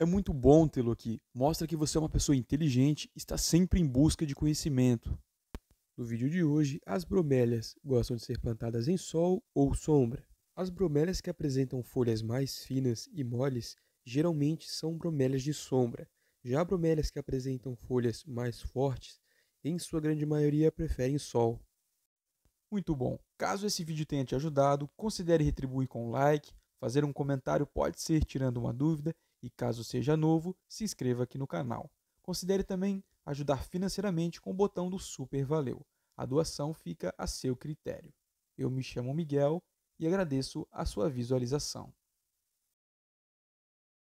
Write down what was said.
É muito bom tê-lo aqui. Mostra que você é uma pessoa inteligente e está sempre em busca de conhecimento. No vídeo de hoje, as bromélias gostam de ser plantadas em sol ou sombra. As bromélias que apresentam folhas mais finas e moles geralmente são bromélias de sombra. Já bromélias que apresentam folhas mais fortes, em sua grande maioria preferem sol. Muito bom! Caso esse vídeo tenha te ajudado, considere retribuir com um like, fazer um comentário pode ser tirando uma dúvida e caso seja novo, se inscreva aqui no canal. Considere também ajudar financeiramente com o botão do Super Valeu. A doação fica a seu critério. Eu me chamo Miguel e agradeço a sua visualização.